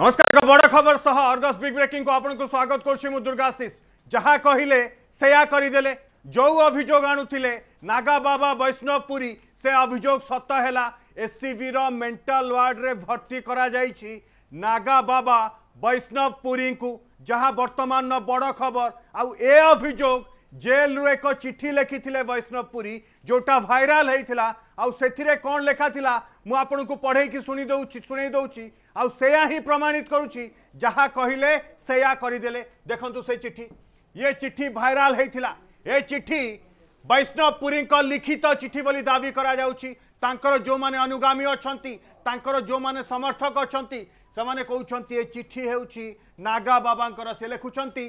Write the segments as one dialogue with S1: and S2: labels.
S1: नमस्कार एक बड़ खबर सह अर्गस बिग ब्रेकिंग को आपन को स्वागत करशीष जहाँ कहले सेदे जो अभोग आणुले नागा बाबा वैष्णवपुरी से अभोग सत है एस सी वि मेटाल वार्ड्रे भर्ती करागा बाबा वैष्णवपुरी को जहाँ बर्तमान बड़ खबर आउ ए अभोग जेल रु एक चिठी लिखी थे वैष्णवपुरी जोटा भाइराल होता आउ से कौन लेखा था मुझे पढ़े कि शुणी शुणी दौर ଆଉ ସେୟା ହିଁ ପ୍ରମାଣିତ କରୁଛି ଯାହା କହିଲେ ସେୟା କରିଦେଲେ ଦେଖନ୍ତୁ ସେ ଚିଠି ଏ ଚିଠି ଭାଇରାଲ ହୋଇଥିଲା ଏ ଚିଠି ବୈଷ୍ଣବ ପୁରୀଙ୍କ ଲିଖିତ ଚିଠି ବୋଲି ଦାବି କରାଯାଉଛି ତାଙ୍କର ଯେଉଁମାନେ ଅନୁଗାମୀ ଅଛନ୍ତି ତାଙ୍କର ଯେଉଁମାନେ ସମର୍ଥକ ଅଛନ୍ତି ସେମାନେ କହୁଛନ୍ତି ଏ ଚିଠି ହେଉଛି ନାଗା ବାବାଙ୍କର ସେ ଲେଖୁଛନ୍ତି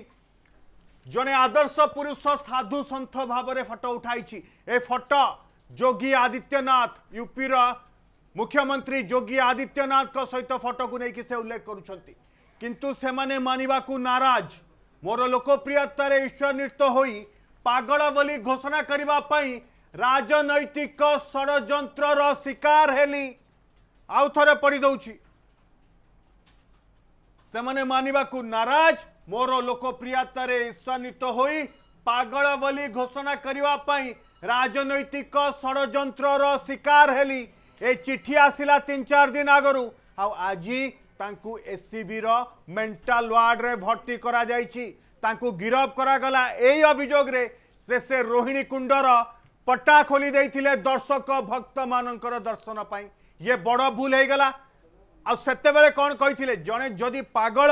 S1: ଜଣେ ଆଦର୍ଶ ପୁରୁଷ ସାଧୁ ସନ୍ଥ ଭାବରେ ଫଟୋ ଉଠାଇଛି ଏ ଫଟୋ ଯୋଗୀ ଆଦିତ୍ୟନାଥ ୟୁପିର मुख्यमन्त्री आदित्यनाथ आदित्यनाथको सहित फटो से उल्लेख किंतु माने मानिबा को नाराज मोर लोकप्रियतार ईश्वरानीत बोली घोषणा करने राजनैतिक षड्यन्त्र र शार से मानवा को नाराज मोर लोकप्रियतार ईश्वरानीत बोली घोषणा करने राजनैतिक षड्यन्त्रर शिकार हेली এই চিঠি আসিলা তিন চার দিন আগরু আজি তাঁকু এসসিবির মেন্টাল ওয়ার্ডরে ভর্তি করা যাইছি তাঁকু গিরফ করা গলা এই অভিযোগরে শেষে রোহিণী কুণ্ডর পটা খোলি দেইথিলে দর্শক ভক্ত মানকর দর্শন পাই ইয়ে বড় ভুল হয়েগলা আতবে কণ কে জনে যদি পাগল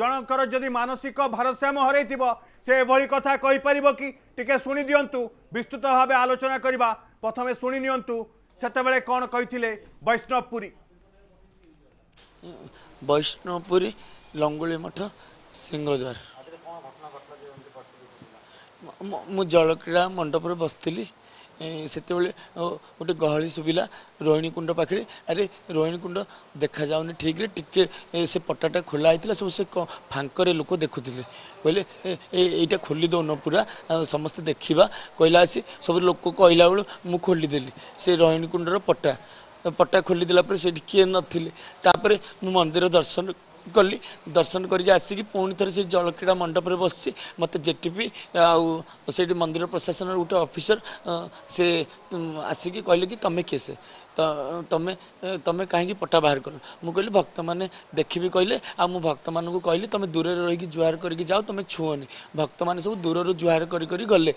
S1: জনকর যদি মানসিক ভারসাম্য হরাইব সে এভাবে কথা কইপার কি টিকি শুনে দিও বিস্তৃত ভাবে আলোচনা করা প্রথমে শুনে নিউ ସେତେବେଳେ କ'ଣ କହିଥିଲେ ବୈଷ୍ଣବପୁରୀ
S2: ବୈଷ୍ଣବପୁରୀ ଲଙ୍ଗୁଳି ମଠ ସିଂହଦ୍ୱାର ମୁଁ ଜଳକ୍ରୀଡ଼ା ମଣ୍ଡପରେ ବସିଥିଲି ସେତେବେଳେ ଗୋଟେ ଗହଳି ଶୁଭିଲା ରୋହିଣୀ କୁଣ୍ଡ ପାଖରେ ଆରେ ରୋହିଣୀ କୁଣ୍ଡ ଦେଖାଯାଉନି ଠିକ୍ରେ ଟିକେ ସେ ପଟାଟା ଖୋଲା ହେଇଥିଲା ସବୁ ସେ ଫାଙ୍କରେ ଲୋକ ଦେଖୁଥିଲେ କହିଲେ ଏଇଟା ଖୋଲି ଦେଉନ ପୁରା ସମସ୍ତେ ଦେଖିବା କହିଲା ଆସି ସବୁ ଲୋକ କହିଲା ବେଳୁ ମୁଁ ଖୋଲିଦେଲି ସେ ରୋହିଣୀ କୁଣ୍ଡର ପଟା ପଟା ଖୋଲିଦେଲା ପରେ ସେଠି କିଏ ନଥିଲେ ତାପରେ ମୁଁ ମନ୍ଦିର ଦର୍ଶନ गली दर्शन करके आसिक पुणी थे जलक्रीड़ा मंडप में बस मत जेटीपी आठ मंदिर प्रशासन गोटे अफिसर से आसिक कहले कि तुम्हें किए से तुम तुम कहीं पटा बाहर कल मुझे कहली भक्त मैंने देखी कहले आ भक्त मान को कहली तुम दूर रही जुहार करके जाओ तुम्हें छुअनि भक्त मैंने सब दूर जुआर कर गले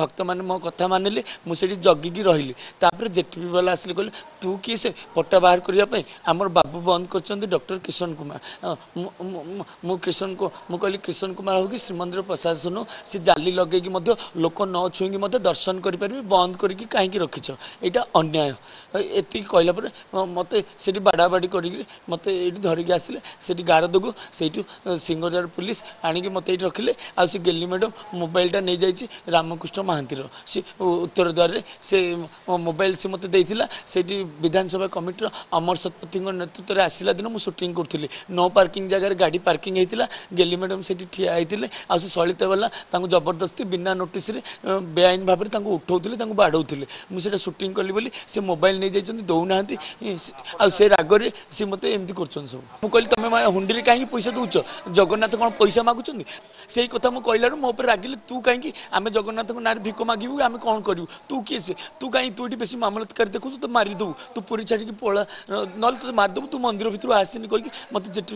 S2: भक्त मैंने मो कथा मानिले मुझे जगिकी रही जेटीपी वाला आसिले कह तू किए से पटा बाहर करने आमर बाबू बंद कर डॉक्टर किशन कुमार ମୁଁ କ୍ରିଷ୍ଣନ ମୁଁ କହିଲି କ୍ରିଷ୍ଣନ କୁମାର ହଉ କି ଶ୍ରୀମନ୍ଦିର ପ୍ରଶାସନ ସେ ଜାଲି ଲଗେଇକି ମଧ୍ୟ ଲୋକ ନ ଛୁଇଁକି ମଧ୍ୟ ଦର୍ଶନ କରିପାରିବେ ବନ୍ଦ କରିକି କାହିଁକି ରଖିଛ ଏଇଟା ଅନ୍ୟାୟ ଏତିକି କହିଲା ପରେ ମୋତେ ସେଠି ବାଡ଼ାବାଡ଼ି କରିକି ମୋତେ ଏଇଠି ଧରିକି ଆସିଲେ ସେଠି ଗାରଦକୁ ସେଇଠୁ ସିଙ୍ଗଜାର ପୋଲିସ ଆଣିକି ମୋତେ ଏଇଠି ରଖିଲେ ଆଉ ସେ ଗେଲି ମ୍ୟାଡ଼ାମ୍ ମୋବାଇଲଟା ନେଇଯାଇଛି ରାମକୃଷ୍ଣ ମହାନ୍ତିର ସେ ଉତ୍ତର ଦ୍ୱାରରେ ସେ ମୋବାଇଲ ସେ ମୋତେ ଦେଇଥିଲା ସେଇଠି ବିଧାନସଭା କମିଟିର ଅମର ଶତପଥୀଙ୍କ ନେତୃତ୍ୱରେ ଆସିଲା ଦିନ ମୁଁ ସୁଟିଂ କରୁଥିଲି ନଅ ପାର୍କିଂ ଜାଗାରେ ଗାଡ଼ି ପାର୍କିଂ ହେଇଥିଲା ଗେଲି ମ୍ୟାଡ଼ାମ୍ ସେଇଠି ଠିଆ ହେଇଥିଲେ ଆଉ ସେ ସଳିତା ବାଲା ତାଙ୍କୁ ଜବରଦସ୍ତି ବିନା ନୋଟିସ୍ରେ ବେଆଇନ ଭାବରେ ତାଙ୍କୁ ଉଠାଉଥିଲେ ତାଙ୍କୁ ବାଡ଼ଉଥିଲେ ମୁଁ ସେଇଟା ସୁଟିଂ କଲି ବୋଲି ସେ ମୋବାଇଲ ଯାଇଛନ୍ତି ଦେଉନାହାନ୍ତି ଆଉ ସେ ରାଗରେ ସେ ମୋତେ ଏମିତି କରୁଛନ୍ତି ସବୁ ମୁଁ କହିଲି ତୁମେ ହୁଣ୍ଡିରେ କାହିଁକି ପଇସା ଦେଉଛ ଜଗନ୍ନାଥ କ'ଣ ପଇସା ମାଗୁଛନ୍ତି ସେଇ କଥା ମୁଁ କହିଲାରୁ ମୋ ଉପରେ ରାଗିଲେ ତୁ କାହିଁକି ଆମେ ଜଗନ୍ନାଥଙ୍କ ନାଁରେ ଭିକ ମାଗିବୁ ଆମେ କ'ଣ କରିବୁ ତୁ କିଏ ସେ ତୁ କାହିଁକି ତୁ ଏଠି ବେଶୀ ମାମଲତକାରୀ ଦେଖୁଛୁ ତୁ ମାରିଦେବୁ ତୁ ପୁରୀ ଛାଡ଼ିକି ପଳା ନହେଲେ ତୋତେ ମାରିଦେବୁ ତୁ ମନ୍ଦିର ଭିତରୁ ଆସିନି କହିକି ମୋତେ ଯେଠି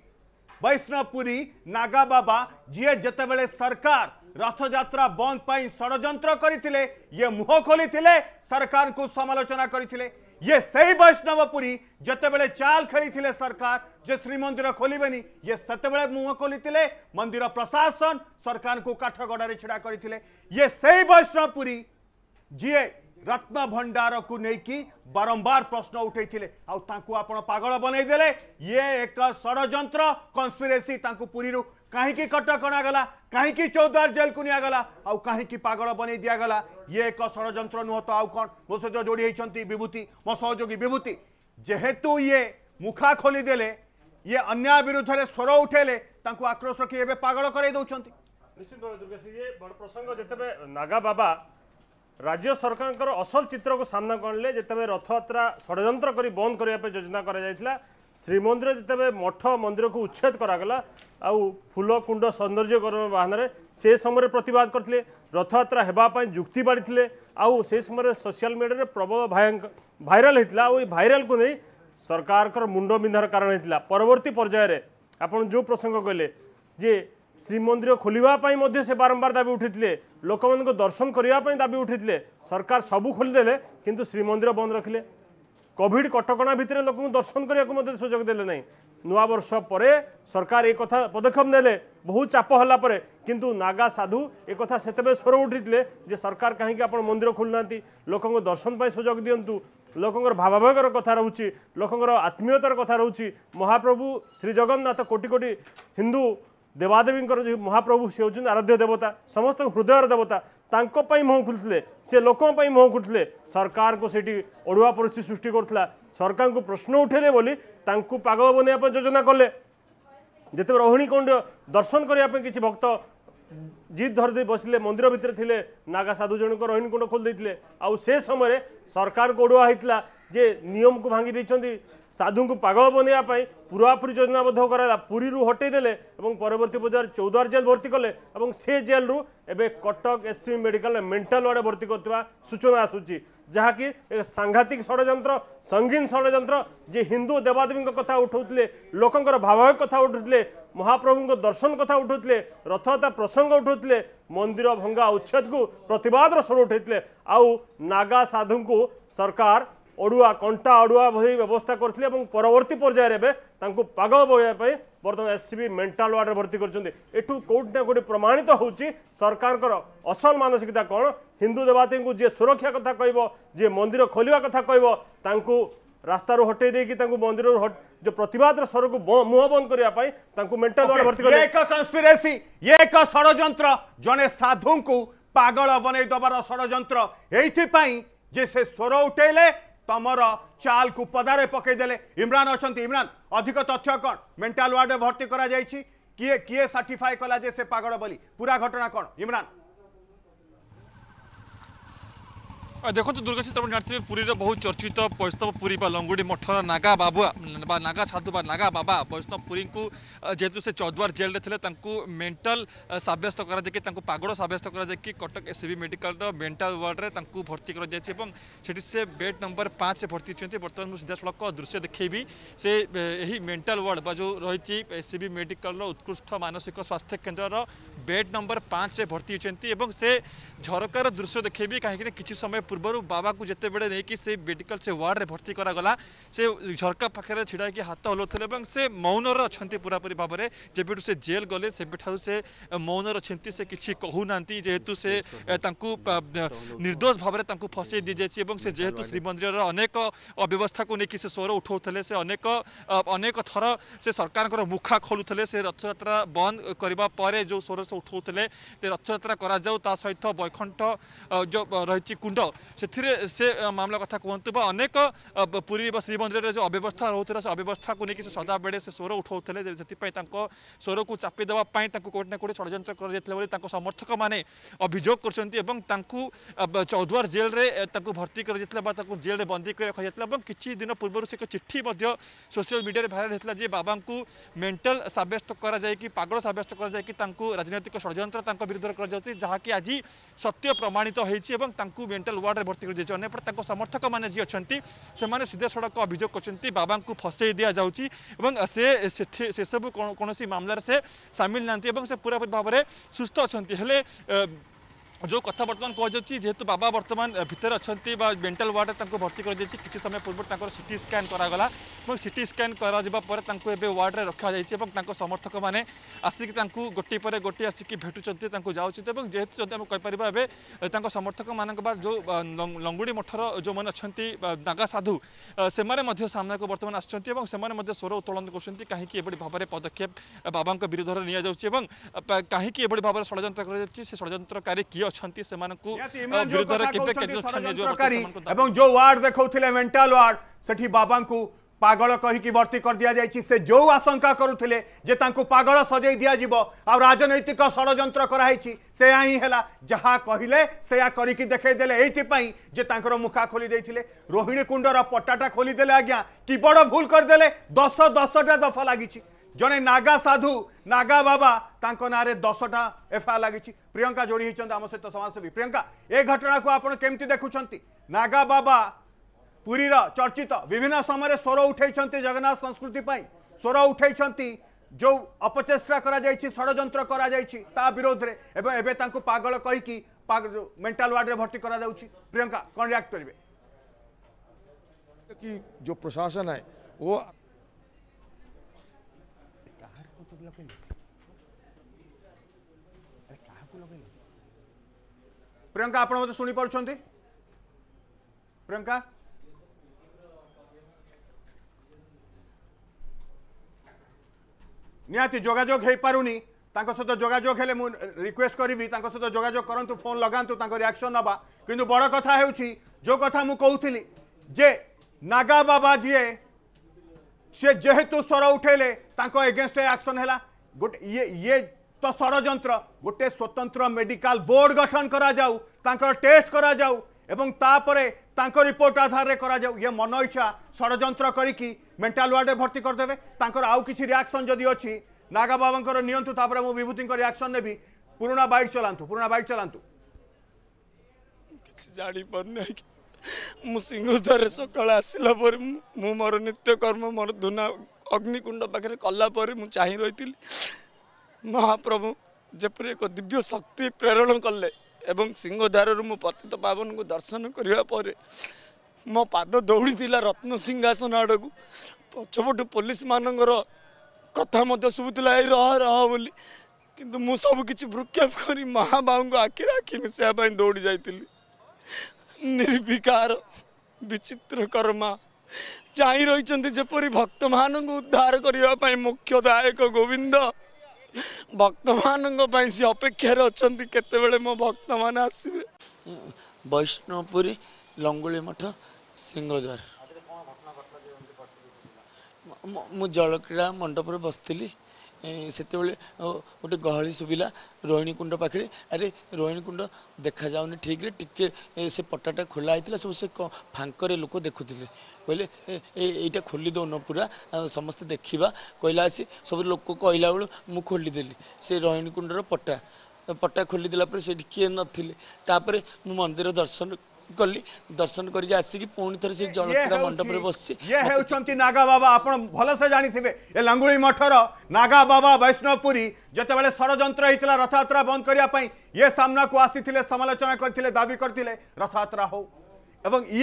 S1: ବୈଷ୍ଣବପୁରୀ ନାଗା ବାବା ଯିଏ ଯେତେବେଳେ ସରକାର ରଥଯାତ୍ରା ବନ୍ଦ ପାଇଁ ଷଡ଼ଯନ୍ତ୍ର କରିଥିଲେ ଇଏ ମୁହଁ ଖୋଲିଥିଲେ ସରକାରଙ୍କୁ ସମାଲୋଚନା କରିଥିଲେ ଇଏ ସେଇ ବୈଷ୍ଣବପୁରୀ ଯେତେବେଳେ ଚାଲ ଖେଳିଥିଲେ ସରକାର ଯେ ଶ୍ରୀମନ୍ଦିର ଖୋଲିବେନି ଇଏ ସେତେବେଳେ ମୁହଁ ଖୋଲିଥିଲେ ମନ୍ଦିର ପ୍ରଶାସନ ସରକାରଙ୍କୁ କାଠଗଡ଼ାରେ ଛିଡ଼ା କରିଥିଲେ ଇଏ ସେଇ ବୈଷ୍ଣବପୁରୀ ଯିଏ रत्न भंडार को लेकिन बारंबार प्रश्न उठे आपड़ बनईदे ये एक षड़ कन्स्पिरेसी पुरी कहीं कटक अणाला कहीं चौदार जेल को निगला आउ कहीं पागल बनई दिगला ये एक षड़ नुह तो आउ कौन मो सहित जोड़ी होती विभूति मो सहयोगी विभूति जेहेतु ये मुखा खोलीदे ये अन्या विरुद्ध स्वर उठेले आक्रोश रखी एवं पागल कर
S3: दुर्गेश ये बड़ प्रसंग जिते
S1: नागा बाबा ରାଜ୍ୟ ସରକାରଙ୍କର ଅସଲ ଚିତ୍ରକୁ ସାମ୍ନା
S3: କଣିଲେ ଯେତେବେଳେ ରଥଯାତ୍ରା ଷଡ଼ଯନ୍ତ୍ର କରି ବନ୍ଦ କରିବା ପାଇଁ ଯୋଜନା କରାଯାଇଥିଲା ଶ୍ରୀମନ୍ଦିର ଯେତେବେଳେ ମଠ ମନ୍ଦିରକୁ ଉଚ୍ଛେଦ କରାଗଲା ଆଉ ଫୁଲକୁଣ୍ଡ ସୌନ୍ଦର୍ଯ୍ୟକରଣ ବାହାନରେ ସେ ସମୟରେ ପ୍ରତିବାଦ କରିଥିଲେ ରଥଯାତ୍ରା ହେବା ପାଇଁ ଯୁକ୍ତି ବାଢ଼ିଥିଲେ ଆଉ ସେ ସମୟରେ ସୋସିଆଲ ମିଡ଼ିଆରେ ପ୍ରବଳ ଭାଇରାଲ ହୋଇଥିଲା ଆଉ ଏଇ ଭାଇରାଲକୁ ନେଇ ସରକାରଙ୍କର ମୁଣ୍ଡ ବିନ୍ଧାର କାରଣ ହୋଇଥିଲା ପରବର୍ତ୍ତୀ ପର୍ଯ୍ୟାୟରେ ଆପଣ ଯେଉଁ ପ୍ରସଙ୍ଗ କହିଲେ ଯେ ଶ୍ରୀମନ୍ଦିର ଖୋଲିବା ପାଇଁ ମଧ୍ୟ ସେ ବାରମ୍ବାର ଦାବି ଉଠିଥିଲେ ଲୋକମାନଙ୍କୁ ଦର୍ଶନ କରିବା ପାଇଁ ଦାବି ଉଠାଇଥିଲେ ସରକାର ସବୁ ଖୋଲିଦେଲେ କିନ୍ତୁ ଶ୍ରୀମନ୍ଦିର ବନ୍ଦ ରଖିଲେ କୋଭିଡ଼ କଟକଣା ଭିତରେ ଲୋକଙ୍କୁ ଦର୍ଶନ କରିବାକୁ ମଧ୍ୟ ସୁଯୋଗ ଦେଲେ ନାହିଁ ନୂଆବର୍ଷ ପରେ ସରକାର ଏ କଥା ପଦକ୍ଷେପ ନେଲେ ବହୁ ଚାପ ହେଲା ପରେ କିନ୍ତୁ ନାଗା ସାଧୁ ଏ କଥା ସେତେବେଳେ ସ୍ୱର ଉଠିଥିଲେ ଯେ ସରକାର କାହିଁକି ଆପଣ ମନ୍ଦିର ଖୋଲୁନାହାନ୍ତି ଲୋକଙ୍କୁ ଦର୍ଶନ ପାଇଁ ସୁଯୋଗ ଦିଅନ୍ତୁ ଲୋକଙ୍କର ଭାବାବେଗର କଥା ରହୁଛି ଲୋକଙ୍କର ଆତ୍ମୀୟତାର କଥା ରହୁଛି ମହାପ୍ରଭୁ ଶ୍ରୀଜଗନ୍ନାଥ କୋଟି କୋଟି ହିନ୍ଦୁ ଦେବାଦେବୀଙ୍କର ଯେଉଁ ମହାପ୍ରଭୁ ସେ ହେଉଛନ୍ତି ଆରାଧ୍ୟ ଦେବତା ସମସ୍ତଙ୍କ ହୃଦୟର ଦେବତା ତାଙ୍କ ପାଇଁ ମୁହଁ ଖୋଲିଥିଲେ ସେ ଲୋକଙ୍କ ପାଇଁ ମୁହଁ ଖୋଲିଥିଲେ ସରକାରଙ୍କୁ ସେଇଠି ଅଡ଼ୁଆ ପରିସ୍ଥିତି ସୃଷ୍ଟି କରୁଥିଲା ସରକାରଙ୍କୁ ପ୍ରଶ୍ନ ଉଠେଇଲେ ବୋଲି ତାଙ୍କୁ ପାଗଳ ବନେଇବା ପାଇଁ ଯୋଜନା କଲେ ଯେତେବେଳେ ରୋହିଣୀ କଣ୍ଡ ଦର୍ଶନ କରିବା ପାଇଁ କିଛି ଭକ୍ତ ଜିଦ୍ ଧରିଦେଇ ବସିଲେ ମନ୍ଦିର ଭିତରେ ଥିଲେ ନାଗା ସାଧୁ ଜଣଙ୍କ ରୋହିଣୀ କୁଣ୍ଡ ଖୋଲିଦେଇଥିଲେ ଆଉ ସେ ସମୟରେ ସରକାରଙ୍କୁ ଅଡ଼ୁଆ ହେଇଥିଲା ଯେ ନିୟମକୁ ଭାଙ୍ଗି ଦେଇଛନ୍ତି ସାଧୁଙ୍କୁ ପାଗଳ ବନେଇବା ପାଇଁ ପୁରାପୁରୀ ଯୋଜନାବଦ୍ଧ କରାଗଲା ପୁରୀରୁ ହଟେଇ ଦେଲେ ଏବଂ ପରବର୍ତ୍ତୀ ପର୍ଯ୍ୟାୟରେ ଚୌଦ୍ୱାର ଜେଲ୍ ଭର୍ତ୍ତି କଲେ ଏବଂ ସେ ଜେଲ୍ରୁ ଏବେ କଟକ ଏସ୍ସିବି ମେଡ଼ିକାଲରେ ମେଣ୍ଟାଲ ୱାର୍ଡ଼ ଭର୍ତ୍ତି କରୁଥିବା ସୂଚନା ଆସୁଛି ଯାହାକି ଏକ ସାଂଘାତିକ ଷଡ଼ଯନ୍ତ୍ର ସଙ୍ଗୀନ ଷଡ଼ଯନ୍ତ୍ର ଯିଏ ହିନ୍ଦୁ ଦେବାଦେବୀଙ୍କ କଥା ଉଠାଉଥିଲେ ଲୋକଙ୍କର ଭାବାବେଗ କଥା ଉଠୁଥିଲେ ମହାପ୍ରଭୁଙ୍କ ଦର୍ଶନ କଥା ଉଠାଉଥିଲେ ରଥଯାତ୍ରା ପ୍ରସଙ୍ଗ ଉଠାଉଥିଲେ ମନ୍ଦିର ଭଙ୍ଗା ଉଚ୍ଛେଦକୁ ପ୍ରତିବାଦର ସ୍ୱର ଉଠାଇଥିଲେ ଆଉ ନାଗା ସାଧୁଙ୍କୁ ସରକାର ଅଡ଼ୁଆ କଣ୍ଟା ଅଡ଼ୁଆ ଭଳି ବ୍ୟବସ୍ଥା କରିଥିଲେ ଏବଂ ପରବର୍ତ୍ତୀ ପର୍ଯ୍ୟାୟରେ ଏବେ ତାଙ୍କୁ ପାଗ ବୋଇବା ପାଇଁ ବର୍ତ୍ତମାନ ଏସ୍ ସିବି ମେଣ୍ଟାଲ୍ ୱାର୍ଡ଼ରେ ଭର୍ତ୍ତି କରିଛନ୍ତି ଏଠୁ କେଉଁଠି ନା କେଉଁଠି ପ୍ରମାଣିତ ହେଉଛି ସରକାରଙ୍କର ଅସଲ ମାନସିକତା କ'ଣ ହିନ୍ଦୁ ଦେବାତୀଙ୍କୁ ଯିଏ ସୁରକ୍ଷା କଥା କହିବ ଯିଏ ମନ୍ଦିର ଖୋଲିବା କଥା କହିବ ତାଙ୍କୁ ରାସ୍ତାରୁ ହଟେଇ ଦେଇକି ତାଙ୍କୁ ମନ୍ଦିରରୁ ଯେଉଁ ପ୍ରତିବାଦର ସ୍ୱରକୁ
S1: ମୁହଁ ବନ୍ଦ କରିବା ପାଇଁ ତାଙ୍କୁ ମେଣ୍ଟାଲ୍ ୱାର୍ଡ଼ ଭର୍ତ୍ତି କରିବେ ଏକ କନ୍ସପିରେସି ଏକ ଷଡ଼ଯନ୍ତ୍ର ଜଣେ ସାଧୁଙ୍କୁ ପାଗଳ ବନେଇ ଦେବାର ଷଡ଼ଯନ୍ତ୍ର ଏଇଥିପାଇଁ ଯେ ସେ ସ୍ୱର ଉଠେଇଲେ ତମର ଚାଲ୍କୁ ପଦାରେ ପକାଇଦେଲେ ଇମ୍ରାନ ଅଛନ୍ତି ଇମ୍ରାନ ଅଧିକ ତଥ୍ୟ କ'ଣ ମେଣ୍ଟାଲ ୱାର୍ଡରେ ଭର୍ତ୍ତି କରାଯାଇଛି କିଏ କିଏ ସାର୍ଟିଫାଏ କଲା ଯେ ସେ ପାଗଳ ବୋଲି ପୁରା ଘଟଣା କ'ଣ ଇମ୍ରାନ देखो तो दुर्गा श्री
S4: जानते हैं पूरी बहुत चर्चित वैष्णव तो तो पूरी लंगुड़ी मठ नागा बाबुआ नागा साधु बा, नागा बाबा बैष्णव तो पुरी को जेहेतु से चौदवार जेल थे मेन्टाल सब्यस्त करगड़ सब्यस्त कर Cuttack S C medical mental ward में भर्ती कर बेड नंबर पाँच भर्ती होती बर्तमान मुझे सीधा सड़क दृश्य देखेबी से यही मेन्टाल वार्ड जो रही एस सी मेडिकल उत्कृष्ट मानसिक स्वास्थ्य केन्द्र बेड नंबर पाँच भर्ती होती से झरकार दृश्य देखे कहीं कि समय ପୂର୍ବରୁ ବାବାକୁ ଯେତେବେଳେ ନେଇକି ସେ ମେଡ଼ିକାଲ ସେ ୱାର୍ଡ଼ରେ ଭର୍ତ୍ତି କରାଗଲା ସେ ଝରକା ପାଖରେ ଛିଡ଼ା ହେଇକି ହାତ ହଲାଉଥିଲେ ଏବଂ ସେ ମୌନରେ ଅଛନ୍ତି ପୁରାପୁରି ଭାବରେ ଯେବେଠୁ ସେ ଜେଲ୍ ଗଲେ ସେବେଠାରୁ ସେ ମୌନରେ ଅଛନ୍ତି ସେ କିଛି କହୁନାହାନ୍ତି ଯେହେତୁ ସେ ତାଙ୍କୁ ନିର୍ଦ୍ଦୋଷ ଭାବରେ ତାଙ୍କୁ ଫସେଇ ଦିଆଯାଇଛି ଏବଂ ସେ ଯେହେତୁ ଶ୍ରୀମନ୍ଦିରର ଅନେକ ଅବ୍ୟବସ୍ଥାକୁ ନେଇକି ସେ ସ୍ୱର ଉଠାଉଥିଲେ ସେ ଅନେକ ଅନେକ ଥର ସେ ସରକାରଙ୍କର ମୁଖା ଖୋଲୁଥିଲେ ସେ ରଥଯାତ୍ରା ବନ୍ଦ କରିବା ପରେ ଯେଉଁ ସ୍ୱର ସେ ଉଠାଉଥିଲେ ରଥଯାତ୍ରା କରାଯାଉ ତା ସହିତ ବୈକୁଣ୍ଠ ଯେଉଁ ରହିଛି କୁଣ୍ଡ से मामला कथ कहतुक पूरी श्रीमंदिर जो अव्यवस्था रोला से अव्यवस्था को लेकिन से सदा बेले से स्वर उठाऊ से स्वर को चापी देवाई कौट ना कौटे षड़ कर समर्थक मैंने अभोग कर चौधवार जेल भर्ती कर जेल बंदी कर रखा जाता है किसी दिन पूर्व से एक चिठी सोशियाल मीडिया भाइराल होता है बाबा को मेन्टाल सब्यस्त कर पगल सब्यस्त कर राजनैतिक षड़ विरोध कर आज सत्य प्रमाणित होती मेन्टाल वार्ड ওয়ার্ডে ভর্তি করে দিয়েছে অন্যপটে তাঁর সমর্থক মানে যে অনেক সে সিধাসড়ক অভিযোগ করছেন বাবা ফসাই দিয়া যাচ্ছে এবং সে সেসবু কোণী মামলার সে সামিল না এবং সে পুরাপুরি ভাবে সুস্থ অনেক হলে ଯେଉଁ କଥା ବର୍ତ୍ତମାନ କୁହାଯାଉଛି ଯେହେତୁ ବାବା ବର୍ତ୍ତମାନ ଭିତରେ ଅଛନ୍ତି ବା ମେଣ୍ଟାଲ ୱାର୍ଡ଼ରେ ତାଙ୍କୁ ଭର୍ତ୍ତି କରାଯାଇଛି କିଛି ସମୟ ପୂର୍ବରୁ ତାଙ୍କର ସିଟି ସ୍କାନ୍ କରାଗଲା ଏବଂ ସିଟି ସ୍କାନ୍ କରାଯିବା ପରେ ତାଙ୍କୁ ଏବେ ୱାର୍ଡ଼ରେ ରଖାଯାଇଛି ଏବଂ ତାଙ୍କ ସମର୍ଥକମାନେ ଆସିକି ତାଙ୍କୁ ଗୋଟିଏ ପରେ ଗୋଟିଏ ଆସିକି ଭେଟୁଛନ୍ତି ତାଙ୍କୁ ଯାଉଛନ୍ତି ଏବଂ ଯେହେତୁ ଯଦି ଆମେ କହିପାରିବା ଏବେ ତାଙ୍କ ସମର୍ଥକମାନଙ୍କ ବା ଯେଉଁ ଲଙ୍ଗୁଡ଼ି ମଠର ଯେଉଁମାନେ ଅଛନ୍ତି ନାଗା ସାଧୁ ସେମାନେ ମଧ୍ୟ ସାମ୍ନାକୁ ବର୍ତ୍ତମାନ ଆସୁଛନ୍ତି ଏବଂ ସେମାନେ ମଧ୍ୟ ସ୍ୱର ଉତ୍ତୋଳନ କରୁଛନ୍ତି କାହିଁକି ଏଭଳି ଭାବରେ ପଦକ୍ଷେପ ବାବାଙ୍କ ବିରୁଦ୍ଧରେ ନିଆଯାଉଛି ଏବଂ କାହିଁକି ଏଭଳି ଭାବରେ ଷଡ଼ଯନ୍ତ୍ର କରାଯାଉଛି ସେ ଷଡ଼ଯନ୍ତ୍ରକାରୀ କିଏ अच्छा
S1: से बाबा पगल कहीकि भर्ती कर दि जाए जो आशंका करुले पगल सजे दिज राजनैतिक षड़ कराई से हीला जहाँ कहले से देखेदे ये मुखा खोली रोहिणी कुंडर पट्टाटा खोलीदे आज्ञा कि बड़ भूल करदे दस दसटा दफा लगी জনে নাগা সাধু নাগা বাবা তাঁর নাঁরে দশটা এফআইআর লাগিছি প্রিয়ঙ্কা যোড়ি হয়েছেন আমার সহ সমাজসেবী প্রিয়ঙ্কা এ ঘটনাকে আপনার কেমতি দেখুছেন নাগা বাবা পুরীর চর্চিত বিভিন্ন সময় স্বর উঠাইছেন জগন্নাথ সংস্কৃতি পাই স্বর উঠাইছেন যে অপচেষ্টা করা যাইছি ষড়যন্ত্র করা যাইছি তা বিরোধে এবং এবে তাঁকু পাগল কইকি মেন্টাল ওয়ার্ডে ভর্তি করা যাচ্ছে প্রিয়ঙ্কা কন রিয়াক্ট করবে कि जो प्रशासन है वो କାହାକୁ ଲଗେଇଲେ କାହାକୁ ଲଗେଇଲେ ପ୍ରିୟଙ୍କା ଆପଣ ମୋତେ ଶୁଣିପାରୁଛନ୍ତି ପ୍ରିୟଙ୍କା ନିହାତି ଯୋଗାଯୋଗ ହୋଇପାରୁନି ତାଙ୍କ ସହିତ ଯୋଗାଯୋଗ ହେଲେ ମୁଁ ରିକ୍ୱେଷ୍ଟ କରିବି ତାଙ୍କ ସହିତ ଯୋଗାଯୋଗ କରନ୍ତୁ ଫୋନ୍ ଲଗାନ୍ତୁ ତାଙ୍କ ରିଆକ୍ସନ୍ ନେବା କିନ୍ତୁ ବଡ଼ କଥା ହେଉଛି ଯେଉଁ କଥା ମୁଁ କହୁଥିଲି ଯେ ନାଗା ବାବା ଯିଏ সে যেহেতু স্বর উঠাইলে তাঁর এগেনস্টে আকশন হল গোটে ইয়ে ইয়ে তো ষড়যন্ত্র গোটে স্বতন্ত্র মেডিকাল বোর্ড গঠন করা যাও তাঁর টেস্ট করা যাও এবং তাপরে তাঁক রিপোর্ট আধারে করা যাও ইয়ে মন ইচ্ছা ষড়যন্ত্র করিকি মেন্টাল ওয়ার্ডে ভর্তি করেদেবে তাঁর আউ কিছু রিয়াকশন যদি অছি নাগা বাবাঙ্কর নিয়ন্তু তাপরে মু বিভূতি রিয়াকশন নেবি পুরোনা বাইক চলান্তু পুরোনা বাইক চলান্তু কিছু জানি পারু নাই ମୁଁ
S2: ସିଂହଦ୍ୱାରରେ ସକାଳେ ଆସିଲା ପରେ ମୁଁ ମୋର ନିତ୍ୟକର୍ମ ମୋର ଧୂନା ଅଗ୍ନିକୁଣ୍ଡ ପାଖରେ କଲା ପରେ ମୁଁ ଚାହିଁ ରହିଥିଲି ମହାପ୍ରଭୁ ଯେପରି ଏକ ଦିବ୍ୟ ଶକ୍ତି ପ୍ରେରଣ କଲେ ଏବଂ ସିଂହଦ୍ୱାରରୁ ମୁଁ ପତିତ ପାବନକୁ ଦର୍ଶନ କରିବା ପରେ ମୋ ପାଦ ଦୌଡ଼ିଥିଲା ରତ୍ନ ସିଂହାସନ ଆଡ଼କୁ ପଛପଟୁ ପୋଲିସମାନଙ୍କର କଥା ମଧ୍ୟ ଶୁଭୁଥିଲା ଏଇ ରହ ରହ ବୋଲି କିନ୍ତୁ ମୁଁ ସବୁକିଛି ଭୃକ୍ଷେପ କରି ମହାବାବୁଙ୍କୁ ଆଖିରେ ଆଖି ମିଶାଇବା ପାଇଁ ଦୌଡ଼ି ଯାଇଥିଲି विचितकर्मा चाहिँ र जपरि भक्त म उद्धार गरेको मुख्य दायक गोविन्द भक्त मैले सि अपेक्षा अनि केतब म भक्त म आसे बैष्णवपुर लङ्गुली मठ सिंहदार म जलकिडा मण्डप बसि ସେତେବେଳେ ଗୋଟେ ଗହଳି ଶୁଭିଲା ରୋହିଣୀ କୁଣ୍ଡ ପାଖରେ ଆରେ ରୋହିଣୀ କୁଣ୍ଡ ଦେଖାଯାଉନି ଠିକ୍ରେ ଟିକେ ସେ ପଟାଟା ଖୋଲା ହେଇଥିଲା ସବୁ ସେ ଫାଙ୍କରେ ଲୋକ ଦେଖୁଥିଲେ କହିଲେ ଏଇଟା ଖୋଲି ଦେଉନ ପୁରା ସମସ୍ତେ ଦେଖିବା କହିଲା ଆସି ସବୁ ଲୋକ କହିଲା ବେଳୁ ମୁଁ ଖୋଲିଦେଲି ସେ ରୋହିଣୀ କୁଣ୍ଡର ପଟା ପଟା ଖୋଲିଦେଲା ପରେ ସେଠି କିଏ ନଥିଲେ ତାପରେ ମୁଁ ମନ୍ଦିର ଦର୍ଶନ कली दर्शन करके आसिक पुणी
S1: थे जलक्रीड़ा मंडप नागा बाबा आप भलसे जानते हैं लंगु मठर नागा बाबा वैष्णवपुरी जोबले षड़ होता रथयात्रा बंद करने ये सामना को आसी समालोचना करते दावी करते रथयात्रा हो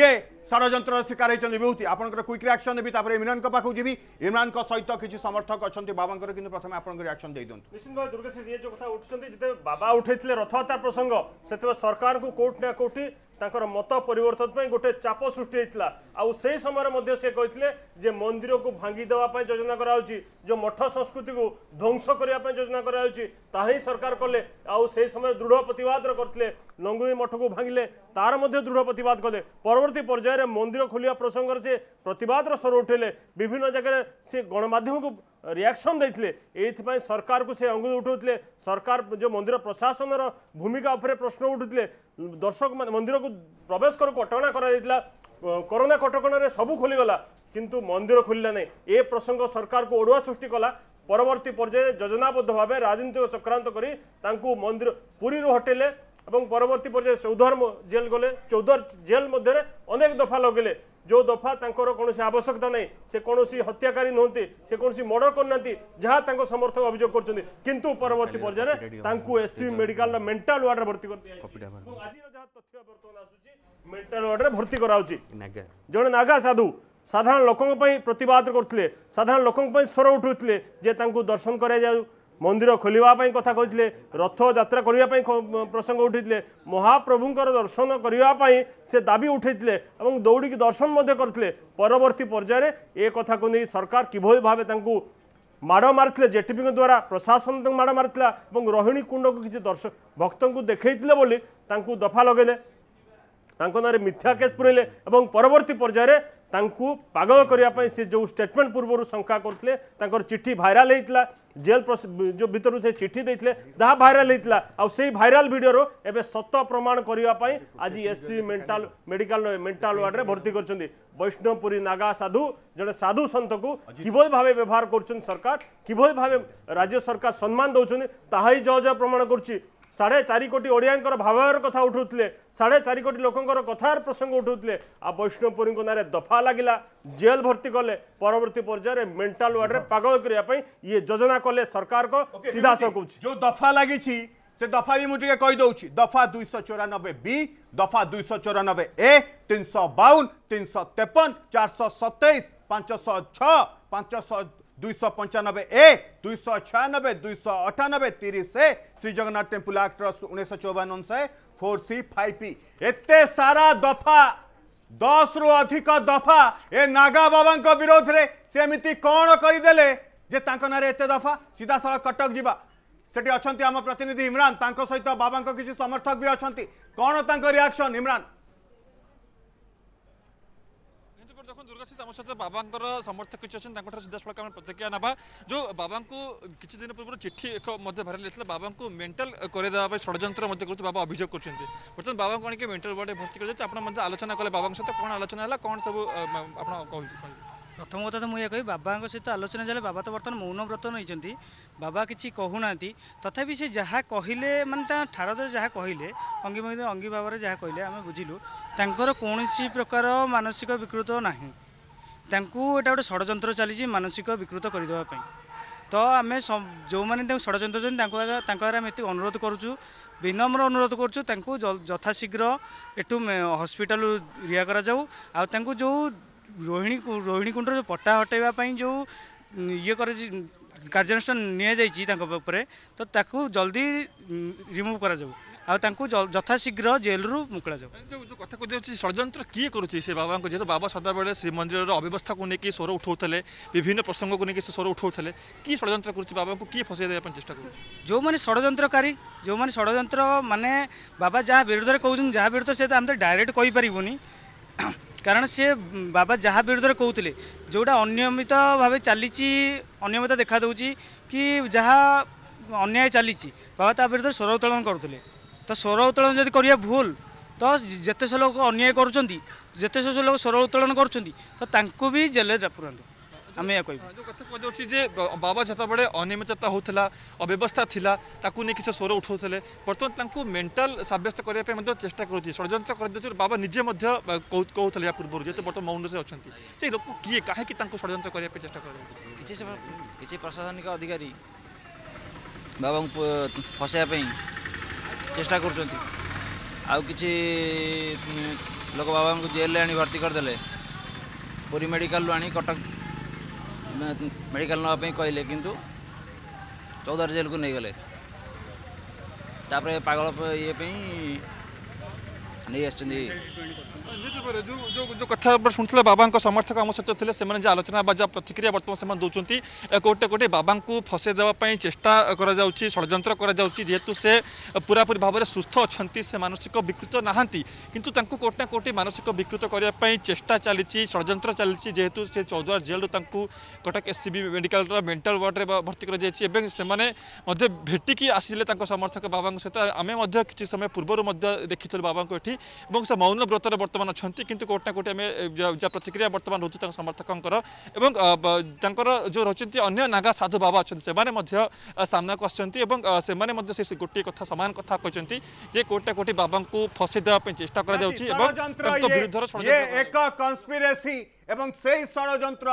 S1: ये ষড়যন্ত্রর শিকার হয়েছেন বিভূতি আপনার কুইক রিয়াকশন নেবি তাপরে ইমরান পাখু যাবি ইমরান সহিত কিছু সমর্থক অনেক বাবাঙ্কর কিন্তু প্রথমে আপনার রিয়াকশন দিয়ে দিন
S3: নিশ্চিত ভাবে দুর্গেশ ইয়ে যে কথা উঠুছেন যেতে
S1: বাবা উঠাইলে রথযাত্রা
S3: প্রসঙ্গ সেতবে সরকার কোটি না কোটি ତାଙ୍କର ମତ ପରିବର୍ତ୍ତନ ପାଇଁ ଗୋଟେ ଚାପ ସୃଷ୍ଟି ହେଇଥିଲା ଆଉ ସେହି ସମୟରେ ମଧ୍ୟ ସେ କହିଥିଲେ ଯେ ମନ୍ଦିରକୁ ଭାଙ୍ଗି ଦେବା ପାଇଁ ଯୋଜନା କରାହେଉଛି ଯେଉଁ ମଠ ସଂସ୍କୃତିକୁ ଧ୍ୱଂସ କରିବା ପାଇଁ ଯୋଜନା କରାହେଉଛି ତାହା ହିଁ ସରକାର କଲେ ଆଉ ସେହି ସମୟରେ ଦୃଢ଼ ପ୍ରତିବାଦର କରିଥିଲେ ଲଙ୍ଗୁଇ ମଠକୁ ଭାଙ୍ଗିଲେ ତାର ମଧ୍ୟ ଦୃଢ଼ ପ୍ରତିବାଦ କଲେ ପରବର୍ତ୍ତୀ ପର୍ଯ୍ୟାୟରେ ଜାଗାରେ ମନ୍ଦିର ଖୋଲିବା ପ୍ରସଙ୍ଗରେ ସେ ପ୍ରତିବାଦର ସ୍ୱର ଉଠାଇଲେ ବିଭିନ୍ନ ଜାଗାରେ ସେ ଗଣମାଧ୍ୟମକୁ ରିଆକ୍ସନ୍ ଦେଇଥିଲେ ଏଇଥିପାଇଁ ସରକାରକୁ ସେ ଅଙ୍ଗୁଳି ଉଠାଉଥିଲେ ସରକାର ଯେଉଁ ମନ୍ଦିର ପ୍ରଶାସନର ଭୂମିକା ଉପରେ ପ୍ରଶ୍ନ ଉଠୁଥିଲେ ଦର୍ଶକମାନେ ମନ୍ଦିରକୁ ପ୍ରବେଶ କରୁ କଟକଣା କରାଯାଇଥିଲା କରୋନା କଟକଣାରେ ସବୁ ଖୋଲିଗଲା କିନ୍ତୁ ମନ୍ଦିର ଖୋଲିଲା ନାହିଁ ଏ ପ୍ରସଙ୍ଗ ସରକାରକୁ ଅଡ଼ୁଆ ସୃଷ୍ଟି କଲା ପରବର୍ତ୍ତୀ ପର୍ଯ୍ୟାୟରେ ଯୋଜନାବଦ୍ଧ ଭାବେ ରାଜନୀତିକ ଚକ୍ରାନ୍ତ କରି ତାଙ୍କୁ ମନ୍ଦିର ପୁରୀରୁ ହଟେଇଲେ এবং পরবর্তী পর্যায়ে চৌধর জেল গলে চৌধর জেল মধ্যে অনেক দফা লগাইলে যে দফা তাঁর কোণী আবশ্যকতা নাই সে কোণী হত্যাকারী নুহ সে কোণী মর্ডর করে না যা তাঁর সমর্থক অভিযোগ করছেন কিন্তু পরবর্তী পর্যায়ে তাঁকু এসসি মেডিকাল মেন্টাল ওয়ার্ডে ভর্তি করতে মেন্টাল ওয়ার্ডে ভর্তি করা হচ্ছে জনে নাগা সাধু সাধারণ লোক প্রতবাদ করলে সাধারণ লোক স্বর উঠুলে যে তাঁর দর্শন করা যাও ମନ୍ଦିର ଖୋଲିବା ପାଇଁ କଥା କହିଥିଲେ ରଥଯାତ୍ରା କରିବା ପାଇଁ ପ୍ରସଙ୍ଗ ଉଠାଇଥିଲେ ମହାପ୍ରଭୁଙ୍କର ଦର୍ଶନ କରିବା ପାଇଁ ସେ ଦାବି ଉଠାଇଥିଲେ ଏବଂ ଦୌଡ଼ିକି ଦର୍ଶନ ମଧ୍ୟ କରିଥିଲେ ପରବର୍ତ୍ତୀ ପର୍ଯ୍ୟାୟରେ ଏ କଥାକୁ ନେଇ ସରକାର କିଭଳି ଭାବେ ତାଙ୍କୁ ମାଡ଼ ମାରିଥିଲେ ଜେଟିପିଙ୍କ ଦ୍ୱାରା ପ୍ରଶାସନ ତାଙ୍କୁ ମାଡ଼ ମାରିଥିଲା ଏବଂ ରୋହିଣୀ କୁଣ୍ଡକୁ କିଛି ଦର୍ଶ ଭକ୍ତଙ୍କୁ ଦେଖାଇଥିଲେ ବୋଲି ତାଙ୍କୁ ଦଫା ଲଗାଇଲେ ତାଙ୍କ ନାଁରେ ମିଥ୍ୟା କେସ୍ ପୁରେଇଲେ ଏବଂ ପରବର୍ତ୍ତୀ ପର୍ଯ୍ୟାୟରେ ତାଙ୍କୁ ପାଗଳ କରିବା ପାଇଁ ସେ ଯେଉଁ ଷ୍ଟେଟମେଣ୍ଟ ପୂର୍ବରୁ ଶଙ୍କା କରୁଥିଲେ ତାଙ୍କର ଚିଠି ଭାଇରାଲ ହେଇଥିଲା ଜେଲ୍ ଯେଉଁ ଭିତରୁ ସେ ଚିଠି ଦେଇଥିଲେ ତାହା ଭାଇରାଲ ହେଇଥିଲା ଆଉ ସେଇ ଭାଇରାଲ ଭିଡ଼ିଓର ଏବେ ସତ ପ୍ରମାଣ କରିବା ପାଇଁ ଆଜି ଏସ୍ସି ମେଣ୍ଟାଲ ମେଡିକାଲ ମେଣ୍ଟାଲ ୱାର୍ଡରେ ଭର୍ତ୍ତି କରିଛନ୍ତି ବୈଷ୍ଣବପୁରୀ ନାଗା ସାଧୁ ଜଣେ ସାଧୁ ସନ୍ଥକୁ କିଭଳି ଭାବେ ବ୍ୟବହାର କରୁଛନ୍ତି ସରକାର କିଭଳି ଭାବେ ରାଜ୍ୟ ସରକାର ସମ୍ମାନ ଦେଉଛନ୍ତି ତାହା ହିଁ ଜୟ ଜୟ ପ୍ରମାଣ କରୁଛି সাড়ে চারি কোটি ওড়িয়াঙ্কর ভাবর কথা উঠাউলে সাড়ে চারি কোটি লোকঙ্কর কথার প্রসঙ্গ উঠাউলে আর বৈষ্ণবপুরী নাঁরে দফা লাগিলা জেল ভর্তি কলে পরবর্তী পর্যায়ে মেন্টাল ওয়ার্ডে পাগল করা
S1: ইয়ে যোজনা কলে সরকার সিধা সকুছি যে দফা লাগিছি সে দফা বি মুটিকে কই দউছি দফা 294 বি দফা 294 এ 352 353 427 506 500 দুইশ পঞ্চানবে এ দুইশ ছয়ানবে দুইশ অঠানবে তিরিশ এ শ্রীজগন্নাথ টেম্পল আক্টর উনিশশো চৌবান অনুসারে ফোর সি ফাইভ পি এতে সারা দফা দশরু অধিক দফা এ নাগা বাবাঙ্ক বিরোধে সেমিতি কণ করিদেলে যে তাঁক নাঁরে এতে দফা সিধাসলখ কটক যা সেটি অনেক আমার প্রতিনিধি ইমরান তাঁক সহ বাবাঙ্ক কিছু সমর্থক বি অনেক কণ তাঁক রিয়াকশন ইমরান
S4: যখন দুর্গা আমার সাথে বাবাঙ্কর সমর্থক কিছু অনেক তাঙ্কঠার সিধাসলখ আমি প্রতিক্রিয়া নেবা যে বাবাঙ্কু কিছু দিন পূর্ব চিঠি এক মধ্যে ভাইরাল হয়েছিল বাবাঙ্কু মেন্টাল করে দেওয়া ষড়যন্ত্র মধ্যে করছে বাবা অভিযোগ করছেন বর্তমান বাবাঙ্কু আনিকে মেন্টাল ওয়ার্ডে ভর্তি করে যাচ্ছে আপনার মধ্যে আলোচনা কলে বাবাঙ্ক সাথে কোণ আলোচনা হল কোণ সব আপনার
S5: ପ୍ରଥମ କଥା ତ ମୁଁ ଏହା କହିବି ବାବାଙ୍କ ସହିତ ଆଲୋଚନା ଚାଲେ ବାବା ତ ବର୍ତ୍ତମାନ ମୌନ ବ୍ରତ ନେଇଛନ୍ତି ବାବା କିଛି କହୁନାହାନ୍ତି ତଥାପି ସେ ଯାହା କହିଲେ ମାନେ ତା ଠାରଦରେ ଯାହା କହିଲେ ଅଙ୍ଗୀ ଭଙ୍ଗୀ ଅଙ୍ଗୀ ଭାବରେ ଯାହା କହିଲେ ଆମେ ବୁଝିଲୁ ତାଙ୍କର କୌଣସି ପ୍ରକାର ମାନସିକ ବିକୃତ ନାହିଁ ତାଙ୍କୁ ଏଇଟା ଗୋଟେ ଷଡ଼ଯନ୍ତ୍ର ଚାଲିଛି ମାନସିକ ବିକୃତ କରିଦେବା ପାଇଁ ତ ଆମେ ଯେଉଁମାନେ ତାଙ୍କୁ ଷଡ଼ଯନ୍ତ୍ର ଅଛନ୍ତି ତାଙ୍କ ତାଙ୍କ ଆଗରେ ଆମେ ଏତେ ଅନୁରୋଧ କରୁଛୁ ବିନମ୍ର ଅନୁରୋଧ କରୁଛୁ ତାଙ୍କୁ ଯଥାଶୀଘ୍ର ଏଠୁ ହସ୍ପିଟାଲରୁ ରିହା କରାଯାଉ ଆଉ ତାଙ୍କୁ ଯେଉଁ ରୋହିଣୀ ରୋହିଣୀ କୁଣ୍ଡରୁ ପଟା ହଟାଇବା ପାଇଁ ଯେଉଁ ଇଏ କରାଯାଇ କାର୍ଯ୍ୟାନୁଷ୍ଠାନ ନିଆଯାଇଛି ତାଙ୍କ ଉପରେ ତ ତାକୁ ଜଲ୍ଦି ରିମୁଭ୍ କରାଯାଉ ଆଉ ତାଙ୍କୁ ଯଥାଶୀଘ୍ର ଜେଲ୍ରୁ ମୁକୁଳାଯାଉ
S4: ଯେଉଁ କଥା କୁହାଯାଉଛି ଷଡ଼ଯନ୍ତ୍ର କିଏ କରୁଛି ସେ ବାବାଙ୍କ ଯେହେତୁ ବାବା ସଦାବେଳେ ଶ୍ରୀମନ୍ଦିରର ଅବ୍ୟବସ୍ଥାକୁ ନେଇକି ସ୍ୱର ଉଠାଉଥିଲେ ବିଭିନ୍ନ ପ୍ରସଙ୍ଗକୁ ନେଇକି ସେ ସ୍ୱର ଉଠାଉଥିଲେ କିଏ ଷଡ଼ଯନ୍ତ୍ର କରୁଛି ବାବାଙ୍କୁ କିଏ ଫସାଇ ଦେବା ପାଇଁ ଚେଷ୍ଟା କରୁଛି
S5: ଯେଉଁମାନେ ଷଡ଼ଯନ୍ତ୍ରକାରୀ ଯେଉଁମାନେ ଷଡ଼ଯନ୍ତ୍ର ମାନେ ବାବା ଯାହା ବିରୁଦ୍ଧରେ କହୁଛନ୍ତି ଯାହା ବିରୁଦ୍ଧରେ ସେ ତ ଆମେ ତ ଡାଇରେକ୍ଟ କହିପାରିବୁନି কারণ সে বাবা যাহা বিরুদ্ধে কৌলে যেটা অনিয়মিত ভাবে চালিছি অনিয়মিত দেখা দেছি কি যা অন্যায় চালিছি বাবা তা বিরুদ্ধে স্বর উত্তোলন করুলে তো স্বর উত্তোলন যদি করা ভুল তো যেতে সে লোক অন্যায় করছেন যেতে সে লোক স্বর উত্তোলন
S4: করছেন তো তাঁকু বি জেলে পুরাতে ଆମେ ଏହା କହିବୁ ଯେଉଁ କଥା କୁହାଯାଉଛି ଯେ ବାବା ଯେତେବେଳେ ଅନିୟମିତତା ହେଉଥିଲା ଅବ୍ୟବସ୍ଥା ଥିଲା ତାକୁ ନେଇ କିଛି ସ୍ୱର ଉଠାଉଥିଲେ ବର୍ତ୍ତମାନ ତାଙ୍କୁ ମେଣ୍ଟାଲ ସାବ୍ୟସ୍ତ କରିବା ପାଇଁ ମଧ୍ୟ ଚେଷ୍ଟା କରୁଛି ଷଡ଼ଯନ୍ତ୍ର କରିଦେଉଛି ବାବା ନିଜେ ମଧ୍ୟ କହୁଥିଲେ ଏହା ପୂର୍ବରୁ ଯେହେତୁ ବର୍ତ୍ତମାନ ମୌନରେ ଅଛନ୍ତି ସେ ଲୋକ କିଏ କାହିଁକି ତାଙ୍କୁ ଷଡ଼ଯନ୍ତ୍ର କରିବା ପାଇଁ ଚେଷ୍ଟା କରାଯାଉଛି କିଛି କିଛି ପ୍ରଶାସନିକ ଅଧିକାରୀ
S5: ବାବାଙ୍କୁ ଫସାଇବା ପାଇଁ ଚେଷ୍ଟା କରୁଛନ୍ତି ଆଉ କିଛି ଲୋକ ବାବାଙ୍କୁ ଜେଲରେ ଆଣି ଭର୍ତ୍ତି କରିଦେଲେ ପୁରୀ ମେଡ଼ିକାଲରୁ ଆଣି କଟକ ମେଡ଼ିକାଲ ନେବା ପାଇଁ କହିଲେ କିନ୍ତୁ ଚୌଦ୍ୱାର ଜେଲ୍କୁ ନେଇଗଲେ ତାପରେ ପାଗଳ ଇଏ
S4: ପାଇଁ ନେଇ ଆସିଛନ୍ତି ଯେଉଁ କଥା ଶୁଣିଥିଲେ ବାବାଙ୍କ ସମର୍ଥକ ଆମ ସହିତ ଥିଲେ ସେମାନେ ଯେ ଆଲୋଚନା ବା ଯାହା ପ୍ରତିକ୍ରିୟା ବର୍ତ୍ତମାନ ସେମାନେ ଦେଉଛନ୍ତି କୋଟି କୋଟି ବାବାଙ୍କୁ ଫସାଇ ଦେବା ପାଇଁ ଚେଷ୍ଟା କରାଯାଉଛି ଷଡ଼ଯନ୍ତ୍ର କରାଯାଉଛି ଯେହେତୁ ସେ ପୁରାପୁରି ଭାବରେ ସୁସ୍ଥ ଅଛନ୍ତି ସେ ମାନସିକ ବିକୃତ ନାହାନ୍ତି କିନ୍ତୁ ତାଙ୍କୁ କୋଟି ନା କୋଟି ମାନସିକ ବିକୃତ କରିବା ପାଇଁ ଚେଷ୍ଟା ଚାଲିଛି ଷଡ଼ଯନ୍ତ୍ର ଚାଲିଛି ଯେହେତୁ ସେ ଚୌଦ୍ୱାର ଜେଲ୍ରୁ ତାଙ୍କୁ କଟକ ଏସ୍ସିବି ମେଡ଼ିକାଲର ମେଣ୍ଟାଲ ୱାର୍ଡ଼ରେ ଭର୍ତ୍ତି କରାଯାଇଛି ଏବଂ ସେମାନେ ମଧ୍ୟ ଭେଟିକି ଆସିଥିଲେ ତାଙ୍କ ସମର୍ଥକ ବାବାଙ୍କ ସହିତ ଆମେ ମଧ୍ୟ କିଛି ସମୟ ପୂର୍ବରୁ ମଧ୍ୟ ଦେଖିଥିଲୁ ବାବାଙ୍କୁ ଏଠି और से मौन व्रत बर्तमान अच्छा कितु कौटना कौटे जहाँ प्रतिक्रिया बर्तमान रोचे समर्थकों जो रही अन्य नागा साधु बाबा अच्छा से सामना को आने गोटे कथ सामान कथ कहते कोटे कोटे बाबा को फसई देवाई चेस्ट कर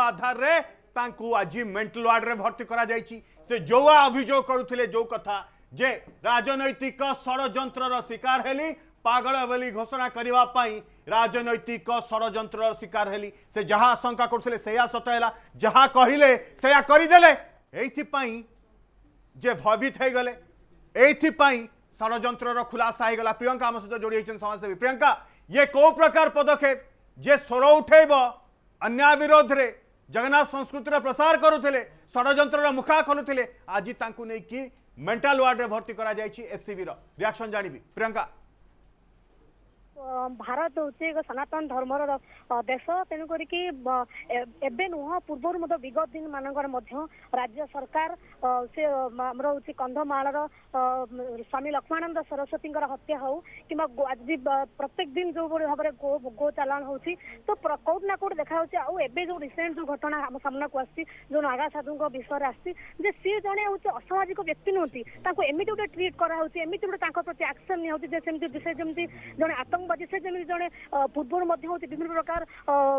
S1: आधार रे आज मेंटल वार्ड में भर्ती करा कर से जो अभोग करू जो कथा जे राजनैतिक षड़ शिकार हेली पगल बोली घोषणा करने राजनैतिक षड़ शिकार है जहाँ आशंका करुले से सत है जहाँ कहले से जे भयभीत हो गले षड़ खुलासा हो गला प्रियंका आम सहित जोड़ी समाजसेवी प्रियंका ये कौ प्रकार पदक्षेप जे स्वर उठेब अन्या विरोध में जगन्नाथ संस्कृति प्रसार करुले षड़ मुखा खोलुले आज ताकि मेंटल वार्ड में भर्ती कर एससीबी रियाक्शन जानवी प्रियंका
S6: भारत हूँ एक सनातन धर्म देश तेणुक नुह पूर्व विगत दिन मान राज्य सरकार से आम हूँ कंधमाल स्वामी लक्ष्मानंद सरस्वती हत्या हो कि आज प्रत्येक दिन जो भाव में गो गो चलाण हो तो कौट ना कौट देखा आए जो रिसेंट जो घटना आम सामना को आ नागा साधु विषय आज सी जे हूँ असामाजिक व्यक्ति नुहंती गोटे ट्रिट कराऊँच एमती गोटे प्रति आक्शन निहत जे से जे आतंक ଆତଙ୍କବାଦୀ ସେ ଯେମିତି ଜଣେ ପୂର୍ବରୁ ମଧ୍ୟ ହେଉଛି ବିଭିନ୍ନ ପ୍ରକାର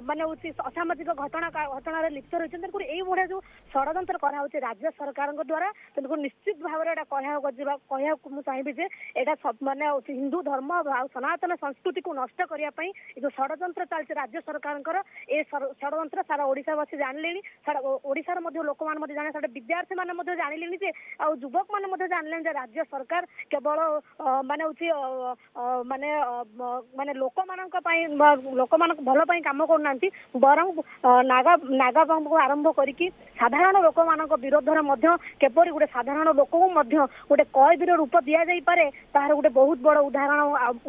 S6: ମାନେ ହେଉଛି ଅସାମାଜିକ ଘଟଣା ଘଟଣାରେ ଲିପ୍ତ ରହିଛନ୍ତି ତେଣୁକରି ଏଇଭଳିଆ ଯୋଉ ଷଡ଼ଯନ୍ତ୍ର କରାହଉଛି ରାଜ୍ୟ ସରକାରଙ୍କ ଦ୍ୱାରା ତେଣୁକରି ନିଶ୍ଚିତ ଭାବରେ ଏଇଟା କହିବାକୁ ଯିବା କହିବାକୁ ମୁଁ ଚାହିଁବି ଯେ ଏଇଟା ମାନେ ହେଉଛି ହିନ୍ଦୁ ଧର୍ମ ଆଉ ସନାତନ ସଂସ୍କୃତିକୁ ନଷ୍ଟ କରିବା ପାଇଁ ଏ ଯୋଉ ଷଡ଼ଯନ୍ତ୍ର ଚାଲିଛି ରାଜ୍ୟ ସରକାରଙ୍କର ଏ ଷଡ଼ଯନ୍ତ୍ର ସାରା ଓଡ଼ିଶାବାସୀ ଜାଣିଲେଣି ଓଡ଼ିଶାର ମଧ୍ୟ ଲୋକମାନେ ମଧ୍ୟ ଜାଣିଲେ ସେଇଟା ବିଦ୍ୟାର୍ଥୀମାନେ ମଧ୍ୟ ଜାଣିଲେଣି ଯେ ଆଉ ଯୁବକମାନେ ମଧ୍ୟ ଜାଣିଲେଣି ଯେ ରାଜ୍ୟ ସରକାର କେବଳ ମାନେ ହେଉଛି ମାନେ ମାନେ ଲୋକମାନଙ୍କ ପାଇଁ ଲୋକମାନଙ୍କ ଭଲ ପାଇଁ କାମ କରୁନାହାନ୍ତି ବରଂ ନାଗା ନାଗା ବମ୍ବକୁ ଆରମ୍ଭ କରିକି ସାଧାରଣ ଲୋକମାନଙ୍କ ବିରୋଧରେ ମଧ୍ୟ କିପରି ଗୋଟେ ସାଧାରଣ ଲୋକଙ୍କୁ ମଧ୍ୟ ଗୋଟେ କଏଦୀର ରୂପ ଦିଆଯାଇପାରେ ତାହାର ଗୋଟେ ବହୁତ ବଡ ଉଦାହରଣ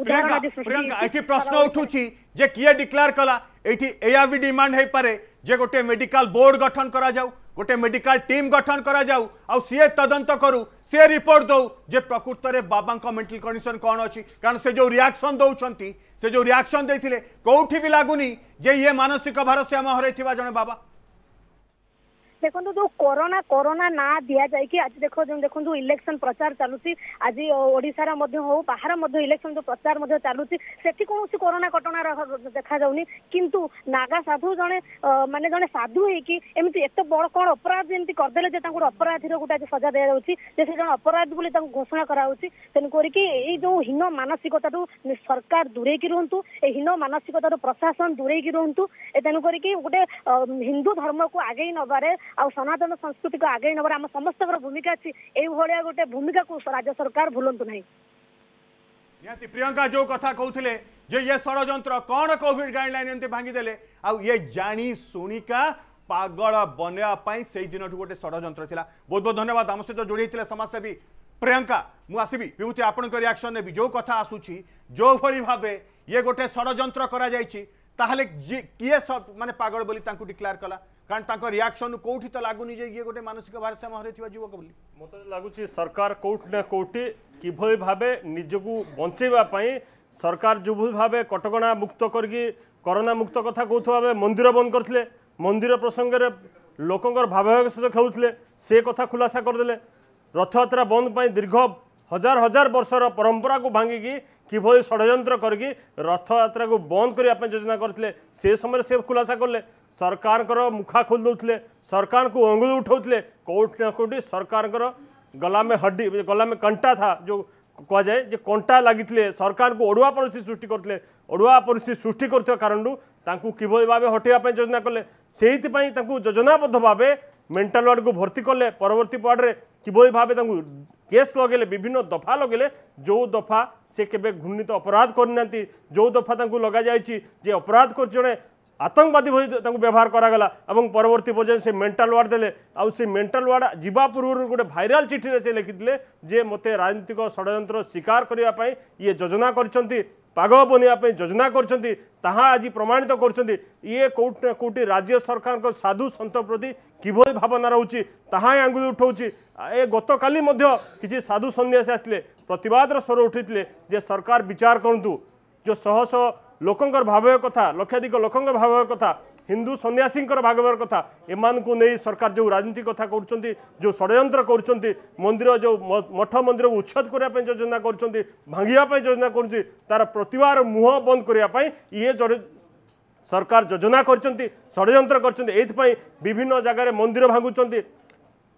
S6: ଉଦାହରଣ ଆଜି
S1: ସୃଷ୍ଟି ଏଠି ପ୍ରଶ୍ନ ଉଠୁଛି ଯେ କିଏ ଡିକ୍ଲାର କଲା ଏଠି ଏଇଆ ବି ଡିମାଣ୍ଡ ହେଇପାରେ ଯେ ଗୋଟେ ମେଡିକାଲ ବୋର୍ଡ ଗଠନ କରାଯାଉ গোটে মেডিকাল টিম গঠন করা যাও আউ সিয়ে তদন্ত করু সে রিপোর্ট দৌ যে প্রকৃতরে বাবাঙ্ক মেন্টাল কন্ডিশন কোণ অছি কারণ সে যে রিয়াকশন দৌঁতি সে যে রিয়াকশন দিয়ে কোটি বি লাগুনি যে ইয়ে মানসিক ভারসাম্য হরাই জন বাবা
S6: ଦେଖନ୍ତୁ ଯୋଉ କରୋନା କରୋନା ନାଁ ଦିଆଯାଇକି ଆଜି ଦେଖ ଯେଉଁ ଦେଖନ୍ତୁ ଇଲେକ୍ସନ ପ୍ରଚାର ଚାଲୁଛି ଆଜି ଓଡିଶାର ମଧ୍ୟ ହଉ ବାହାର ମଧ୍ୟ ଇଲେକ୍ସନ ଯୋଉ ପ୍ରଚାର ମଧ୍ୟ ଚାଲୁଛି ସେଠି କୌଣସି କରୋନା ଘଟଣାର ଦେଖାଯାଉନି କିନ୍ତୁ ନାଗା ସାଧୁ ଜଣେ ମାନେ ଜଣେ ସାଧୁ ହେଇକି ଏମିତି ଏତେ ବଡ କଣ ଅପରାଧ ଏମିତି କରିଦେଲେ ଯେ ତାଙ୍କୁ ଅପରାଧୀର ଗୋଟେ ଆଜି ସଜା ଦିଆଯାଉଛି ଯେ ସେ ଜଣେ ଅପରାଧ ବୋଲି ତାଙ୍କୁ ଘୋଷଣା କରାଯାଉଛି ତେଣୁ କରିକି ଏଇ ଯୋଉ ହୀନ ମାନସିକତାରୁ ସରକାର ଦୂରେଇକି ରୁହନ୍ତୁ ଏ ହୀନ ମାନସିକତାରୁ ପ୍ରଶାସନ ଦୂରେଇକି ରୁହନ୍ତୁ ତେଣୁ କରିକି ଗୋଟେ ହିନ୍ଦୁ ଧର୍ମକୁ ଆଗେଇ ନବାରେ ଆଉ ସନାତନ ସଂସ୍କୃତିକୁ ଆଗେଇ ନେବାର ଆମ ସମସ୍ତଙ୍କର ଭୂମିକା ଅଛି ଏଇଭଳିଆ ଗୋଟେ ଭୂମିକାକୁ ରାଜ୍ୟ ସରକାର ଭୁଲନ୍ତୁ ନାହିଁ
S1: ନିହାତି ପ୍ରିୟଙ୍କା ଯୋଉ କଥା କହୁଥିଲେ ଯେ ଇଏ ଷଡ଼ଯନ୍ତ୍ର କ'ଣ କୋଭିଡ୍ ଗାଇଡଲାଇନ୍ ଏମିତି ଭାଙ୍ଗିଦେଲେ ଆଉ ଇଏ ଜାଣି ଶୁଣିକା ପାଗଳ ବନେଇବା ପାଇଁ ସେଇ ଦିନଠୁ ଗୋଟେ ଷଡ଼ଯନ୍ତ୍ର ଥିଲା ବହୁତ ବହୁତ ଧନ୍ୟବାଦ ଆମ ସହିତ ଯୋଡ଼ି ହେଇଥିଲେ ସମାଜସେବୀ ପ୍ରିୟଙ୍କା ମୁଁ ଆସିବି ବିଭୂତି ଆପଣଙ୍କ ରିଆକ୍ସନ୍ ନେବି ଯେଉଁ କଥା ଆସୁଛି ଯେଉଁଭଳି ଭାବେ ଇଏ ଗୋଟେ ଷଡ଼ଯନ୍ତ୍ର କରାଯାଇଛି ତାହେଲେ କିଏ ମାନେ ପାଗଳ ବୋଲି ତାଙ୍କୁ ଡିକ୍ଲାର କଲା কারণ তাঁর রিয়াকশন কোটি তো লাগুনি যে ইয়ে গোটে মানসিক ভারসাম্য হরাইথিবা যুবক বলি
S3: মতো লাগুছি সরকার কোটি না কোটি কিভাবে ভাবে নিজকু বঞ্চাইবা পাই সরকার যেভাবে ভাবে কটকণা মুক্ত করি করোনা মুক্ত কথা কৌথা ভাবে মন্দির বন্ধ করলে মন্দির প্রসঙ্গে লোকর ভাবাবেগ সহ খেলে সে কথা খুলাসা করেদেলে রথযাত্রা বন্ধ পাই দীর্ঘ हजार हजार वर्षर परंपरा को भांगिकी किभली षड्यंत्र करके रथयात्रा को बंद करने योजना करते से समय से खुलासा कले सरकार मुखा खोल दूसरे सरकार को अंगुल उठाते कौट ना कौटी सरकार गला में हड्डी गला में कंटा था जो जाए जो कंटा लगी सरकार को अड़ुआ परिस्थिति सृष्टि करते अड़ुआ परिस्थिति सृष्टि कर कारण किभली भाव हटे योजना कले से योजनाबद्ध भाव मेन्टाल वार्ड को भर्ती कले परवर्त वार्ड में কিভাবে ভাবে তাঁকু কেস লগাইলে বিভিন্ন দফা লগাইলে যে দফা সে কেবে ঘূর্ণিত অপরাধ করে না যে দফা তাঁকু লগা যাই যে অপরাধ করছে জনে আতঙ্কবাদী ভাবে তাঁকু ব্যবহার করা গলা এবং পরবর্তী পর্যায়ে সে মেন্টাল ওয়ার্ড দেলে আউ সে মেন্টাল ওয়ার্ড যা পূর্ব গোটে ভাইরাল চিঠিরে সে লিখিলে যে মতো রাজনৈতিক ষড়যন্ত্র স্বীকার করা ইয়ে যোজনা করছেন ପାଗ ବନେଇବା ପାଇଁ ଯୋଜନା କରୁଛନ୍ତି ତାହା ଆଜି ପ୍ରମାଣିତ କରୁଛନ୍ତି ଇଏ କେଉଁଠି କେଉଁଠି ରାଜ୍ୟ ସରକାରଙ୍କ ସାଧୁ ସନ୍ଥ ପ୍ରତି କିଭଳି ଭାବନା ରହୁଛି ତାହା ହିଁ ଆଙ୍ଗୁଳି ଉଠାଉଛି ଏ ଗତକାଲି ମଧ୍ୟ କିଛି ସାଧୁ ସନ୍ନ୍ୟାସୀ ଆସିଥିଲେ ପ୍ରତିବାଦର ସ୍ୱର ଉଠିଥିଲେ ଯେ ସରକାର ବିଚାର କରନ୍ତୁ ଯେଉଁ ଶହ ଶହ ଲୋକଙ୍କର ଭାବିବା କଥା ଲକ୍ଷାଧିକ ଲୋକଙ୍କ ଭାବିବା କଥା ହିନ୍ଦୁ ସନ୍ନ୍ୟାସୀଙ୍କର ଭାଗବାର କଥା ଏମାନଙ୍କୁ ନେଇ ସରକାର ଯେଉଁ ରାଜନୀତି କଥା କରୁଛନ୍ତି ଯେଉଁ ଷଡ଼ଯନ୍ତ୍ର କରୁଛନ୍ତି ମନ୍ଦିର ଯେଉଁ ମଠ ମନ୍ଦିର ଉଚ୍ଛେଦ କରିବା ପାଇଁ ଯୋଜନା କରୁଛନ୍ତି ଭାଙ୍ଗିବା ପାଇଁ ଯୋଜନା କରୁଛି ତା'ର ପ୍ରତିଭାର ମୁହଁ ବନ୍ଦ କରିବା ପାଇଁ ଇଏ ସରକାର ଯୋଜନା କରିଛନ୍ତି ଷଡ଼ଯନ୍ତ୍ର କରିଛନ୍ତି ଏଇଥିପାଇଁ ବିଭିନ୍ନ ଜାଗାରେ ମନ୍ଦିର ଭାଙ୍ଗୁଛନ୍ତି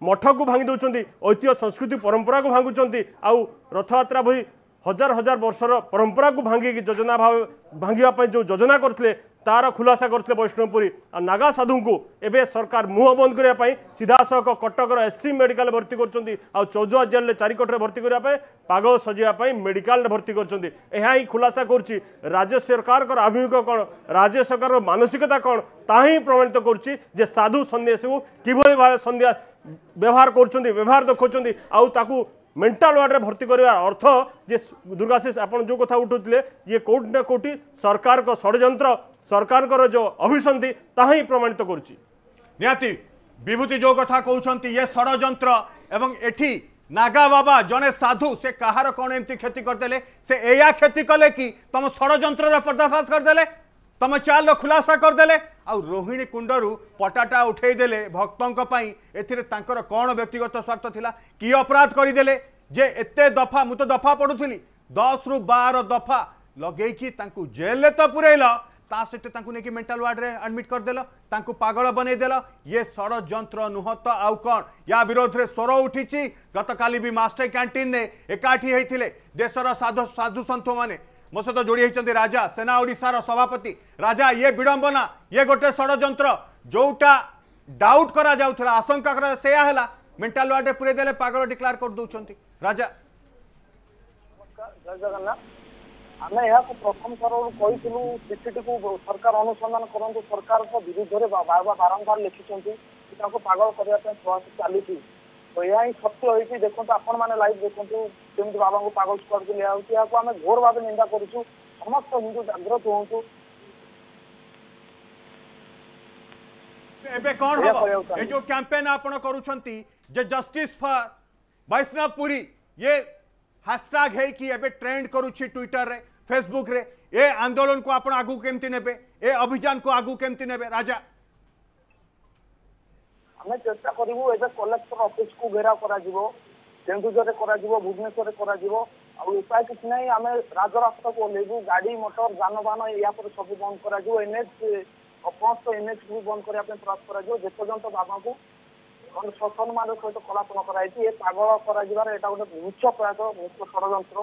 S3: ମଠକୁ ଭାଙ୍ଗି ଦେଉଛନ୍ତି ଐତିହ୍ୟ ସଂସ୍କୃତି ପରମ୍ପରାକୁ ଭାଙ୍ଗୁଛନ୍ତି ଆଉ ରଥଯାତ୍ରା ଭଳି ହଜାର ହଜାର ବର୍ଷର ପରମ୍ପରାକୁ ଭାଙ୍ଗିକି ଯୋଜନା ଭାବେ ଭାଙ୍ଗିବା ପାଇଁ ଯେଉଁ ଯୋଜନା କରିଥିଲେ তার খুলাসা করলে বৈষ্ণবপুরী আর নাগা সাধু এবে সরকার মুহ বন্ধ করা সিধাসলখ কটকর এসসি মেডিকাল ভর্তি করছেন আৌজুয়া জেলে চারিকটরে ভর্তি করা পাগ সজাইবা মেডিকাল ভর্তি করছেন এই খুলাসা করছি রাজ্য সরকারকর আভিমুখ কণ রাজ্য সরকারর মানসিকতা কণ তা হি প্রমাণিত করছি যে সাধু সন্ন্যাসী কিভাবে ভাবে সন্ধ্যা ব্যবহার করছেন ব্যবহার দেখছেন আউ মেন্টাল ওয়ার্ডে ভর্তি করার অর্থ যে দুর্গাশিষ আপনার যে কথা উঠুলে ইয়ে কোটি না কোটি সরকারক ষড়যন্ত্র ସରକାରଙ୍କର ଯେଉଁ ଅଭିସନ୍ଧି
S1: ତାହା ହିଁ ପ୍ରମାଣିତ କରୁଛି ନିହାତି ବିଭୂତି ଯେଉଁ କଥା କହୁଛନ୍ତି ଏ ଷଡ଼ଯନ୍ତ୍ର ଏବଂ ଏଠି ନାଗା ବାବା ଜଣେ ସାଧୁ ସେ କାହାର କ'ଣ ଏମିତି କ୍ଷତି କରିଦେଲେ ସେ ଏଇଆ କ୍ଷତି କଲେ କି ତମ ଷଡ଼ଯନ୍ତ୍ରର ପର୍ଦ୍ଦାଫାସ କରିଦେଲେ ତମ ଚାଲର ଖୁଲାସା କରିଦେଲେ ଆଉ ରୋହିଣୀ କୁଣ୍ଡରୁ ପଟାଟା ଉଠେଇଦେଲେ ଭକ୍ତଙ୍କ ପାଇଁ ଏଥିରେ ତାଙ୍କର କ'ଣ ବ୍ୟକ୍ତିଗତ ସ୍ୱାର୍ଥ ଥିଲା କି ଅପରାଧ କରିଦେଲେ ଯେ ଏତେ ଦଫା ମୁଁ ତ ଦଫା ପଡ଼ୁଥିଲି ଦଶରୁ ବାର ଦଫା ଲଗେଇକି ତାଙ୍କୁ ଜେଲରେ ତ ପୁରେଇଲ ता सहित तांकु नेकी मेंटल वार्ड रे एडमिट कर देलो तांकु पागल बनै देलो ये षडयंत्र नुह त आउ कोन या विरोध रे स्वर उठिछि गतकाली भी मास्टर कैंटीन ने एकाठी हेथिले देशर साधु साधु संतो माने मो सहित जोड़ी होती राजा सेना ओडार सभापति राजा ये विड़म्बना ये गोटे षड़ जोटा डाउट करा जाउथला आशंका करा सेया वार्ड रे पुरे देले पागल डिक्लेयर कर दउछंती राजा
S7: जगन्नाथ आम यहाँ प्रथम थर कही स्थिति को सरकार अनुसंधान करते सरकार विरुद्ध बारंबार लिखिंट पगल करने प्रयास चलती तो यह सत्य हो देखो आप लाइव देखते कमी बाबा को पगल स्क्वाड को लिया आम घोर भाव निंदा कर
S1: जो कैंपेन आपन जे जस्टिस फॉर वैष्णव ये हाशटैग है कि ट्रेंड करुच्ची ट्विटर में ফেসবুকরে এ আন্দোলনকে আপনার আগুক কেমতি নেবে এ অভিযানকে আগুক কেমতি নেবে
S7: রাজা আমি চেষ্টা করবু এবে কলেক্টর অফিসকে ঘেরাও করা কেন্দুঝরে করা ভুবনেশ্বরে করা ଆଉ ଉପାୟ କିଛି ନାହିଁ ଆମେ ରାଜରାସ୍ତାକୁ ଓହ୍ଲେଇବୁ ଗାଡି ମଟର ଯାନବାହନ ଏହା ପରେ ସବୁ ବନ୍ଦ କରାଯିବ ଏନ୍ଏଚ୍ ସମସ୍ତ ଏନ୍ଏଚ୍ ବି ବନ୍ଦ କରିବା ପାଇଁ ପ୍ରୟାସ କରାଯିବ ଯେପର୍ଯ୍ୟନ୍ତ ବାବାଙ୍କୁ ମାନେ ଶାସନ ମାନଙ୍କ ସହିତ କଳାପନ କରାଯାଇଛି ଏ ପାଗଳ କରାଯିବାର ଏଇଟା ଗୋଟେ ମୁଖ୍ୟ ପ୍ରୟାସ ମୁଖ୍ୟ ଷଡ଼ଯନ୍ତ୍ର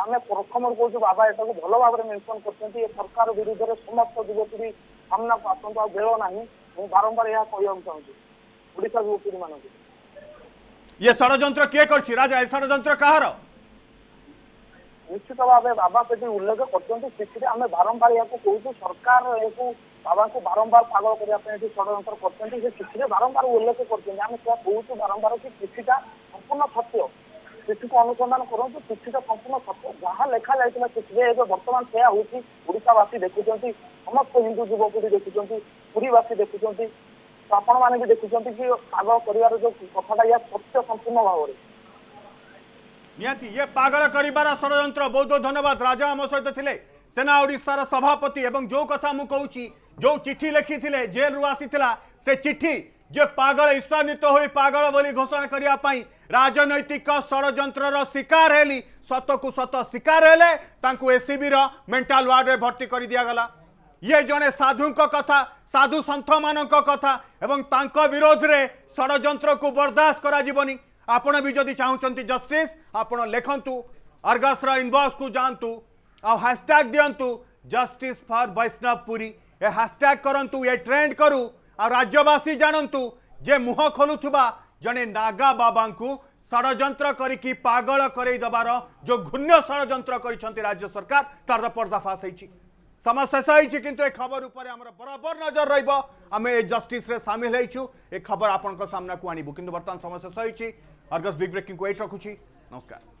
S7: ଆମେ ପ୍ରଥମରୁ କହୁଛୁ ବାବା ଏଟାକୁ ଭଲ ଭାବରେ ମେନସନ୍ କରିଛନ୍ତି ଏ ସରକାର ବିରୁଦ୍ଧରେ ସମସ୍ତ ଯୁବପିଢ଼ି ସାମ୍ନାକୁ ଆସନ୍ତୁ ଆଉ ବେଳ ନାହିଁ ମୁଁ ବାରମ୍ବାର ଏହା କହିବାକୁ ଚାହୁଁଛି ଓଡ଼ିଶା ଯୁବପିଢ଼ିମାନଙ୍କୁ
S1: ଇଏ ଷଡ଼ଯନ୍ତ୍ର କିଏ କରିଛି ରାଜା ଏ ଷଡ଼ଯନ୍ତ୍ର କାହାର
S7: ନିଶ୍ଚିତ ଭାବେ ବାବା ସେଠି ଉଲ୍ଲେଖ କରିଛନ୍ତି ସେଥିରେ ଆମେ ବାରମ୍ବାର ଏହାକୁ କହୁଛୁ ସରକାର ଏହାକୁ ବାବାଙ୍କୁ ବାରମ୍ବାର ପାଗଳ କରିବା ପାଇଁ ଏଠି ଷଡ଼ଯନ୍ତ୍ର କରିଛନ୍ତି ସେ ସେଥିରେ ବାରମ୍ବାର ଉଲ୍ଲେଖ କରିଛନ୍ତି ଆମେ ସେହା କହୁଛୁ ବାରମ୍ବାର କି କିଛିଟା ସମ୍ପୂର୍ଣ୍ଣ ସତ୍ୟ ᱡᱮᱛᱩ કો અનુમાન কৰো ত কিছু কা সম্পূৰ্ণ আছে য'হা লেখা লাইত না কিছুহে আছে বৰ্তমান ছয়া হুজি ওড়िसाবাসী দেখিছোঁতি আমাক কো হিন্দু যুৱক দেখিছোঁতি পুরীবাসী দেখিছোঁতি আপোন মাননে দেখিছোঁতি যে সাৱৰ কৰিবৰ যো কথাটো ইয়া সত্য সম্পূৰ্ণভাৱে
S1: নিয়াতি এই পাগল কৰিবৰ সৰযন্ত্ৰ বহুত ধন্যবাদ ৰাজা আম সৈতে থিলে সেনা ওড়िसाৰ সভাপতি আৰু যো কথা মই কওঁচি যো চিঠি লিখি থিলে জেল ৰুৱাসী থিলা সে চিঠি ଯେ ପାଗଳ ଈର୍ଷାନ୍ୱିତ ହୋଇ ପାଗଳ ବୋଲି ଘୋଷଣା କରିବା ପାଇଁ ରାଜନୈତିକ ଷଡ଼ଯନ୍ତ୍ରର ଶିକାର ହେଲି ସତକୁ ସତ ଶିକାର ହେଲେ ତାଙ୍କୁ ଏସିବିର ମେଣ୍ଟାଲ ୱାର୍ଡରେ ଭର୍ତ୍ତି କରିଦିଆଗଲା ଇଏ ଜଣେ ସାଧୁଙ୍କ କଥା ସାଧୁ ସନ୍ଥମାନଙ୍କ କଥା ଏବଂ ତାଙ୍କ ବିରୋଧରେ ଷଡ଼ଯନ୍ତ୍ରକୁ ବରଦାସ୍ତ କରାଯିବନି ଆପଣ ବି ଯଦି ଚାହୁଁଛନ୍ତି ଜଷ୍ଟିସ୍ ଆପଣ ଲେଖନ୍ତୁ ଅର୍ଗସ୍ର ଇନବକ୍ସକୁ ଯାଆନ୍ତୁ ଆଉ ହ୍ୟାସ୍ଟ୍ୟାଗ୍ ଦିଅନ୍ତୁ ଜଷ୍ଟିସ୍ ଫର୍ ବୈଷ୍ଣବ ପୁରୀ ଏ ହ୍ୟାସ୍ଟ୍ୟାଗ୍ କରନ୍ତୁ ଏ ଟ୍ରେଣ୍ଡ କରୁ आ राज्यवासी जानन्तु जे मुह खोलुवा जन नगा बाबा करी पगल कैदार जो घु षडन्त गरिन्छ राज्य सरकार तार पर्दाफाइस समय शेष है खबर बराबर नजर रहेको आमे जसु ए खबर आपना आणबु बर्तस बिग को एट र नमस्कार